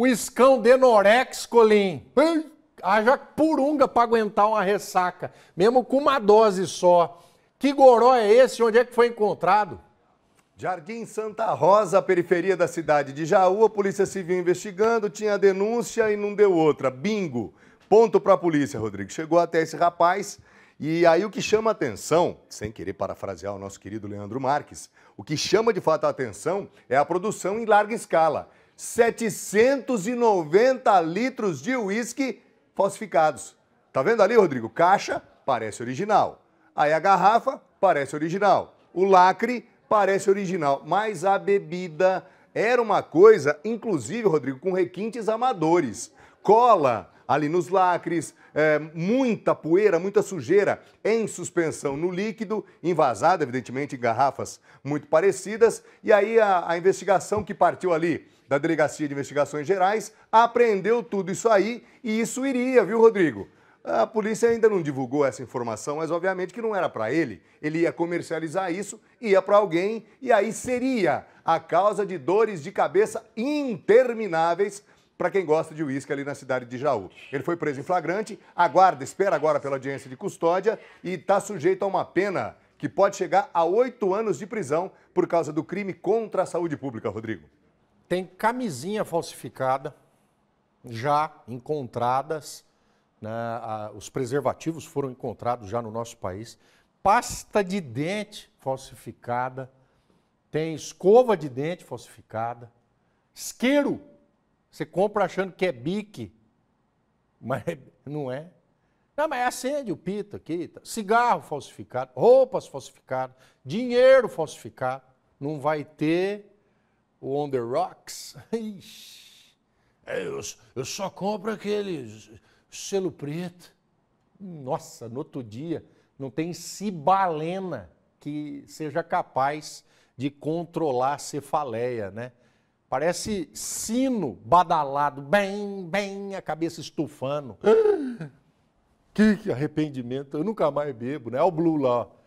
o escão Denorex Colim. Hum, haja purunga para aguentar uma ressaca, mesmo com uma dose só. Que goró é esse? Onde é que foi encontrado? Jardim Santa Rosa, periferia da cidade de Jaú, a Polícia Civil investigando, tinha denúncia e não deu outra. Bingo! Ponto para a polícia, Rodrigo. Chegou até esse rapaz e aí o que chama atenção, sem querer parafrasear o nosso querido Leandro Marques, o que chama de fato a atenção é a produção em larga escala. 790 litros de uísque falsificados. Tá vendo ali, Rodrigo? Caixa parece original. Aí a garrafa parece original. O lacre parece original. Mas a bebida era uma coisa, inclusive, Rodrigo, com requintes amadores. Cola ali nos lacres, é, muita poeira, muita sujeira em suspensão no líquido, envasada, evidentemente, em garrafas muito parecidas. E aí a, a investigação que partiu ali da Delegacia de Investigações Gerais apreendeu tudo isso aí e isso iria, viu, Rodrigo? A polícia ainda não divulgou essa informação, mas obviamente que não era para ele. Ele ia comercializar isso, ia para alguém e aí seria a causa de dores de cabeça intermináveis para quem gosta de uísque ali na cidade de Jaú. Ele foi preso em flagrante, aguarda, espera agora pela audiência de custódia e está sujeito a uma pena que pode chegar a oito anos de prisão por causa do crime contra a saúde pública, Rodrigo. Tem camisinha falsificada, já encontradas, né, a, os preservativos foram encontrados já no nosso país, pasta de dente falsificada, tem escova de dente falsificada, isqueiro você compra achando que é bique, mas não é. Não, mas acende o pito aqui. Tá. Cigarro falsificado, roupas falsificadas, dinheiro falsificado. Não vai ter o on the rocks. Ixi. É, eu, eu só compro aquele selo preto. Nossa, no outro dia não tem cibalena que seja capaz de controlar a cefaleia, né? Parece sino badalado, bem, bem, a cabeça estufando. Que arrependimento, eu nunca mais bebo, né? Olha o Blue lá,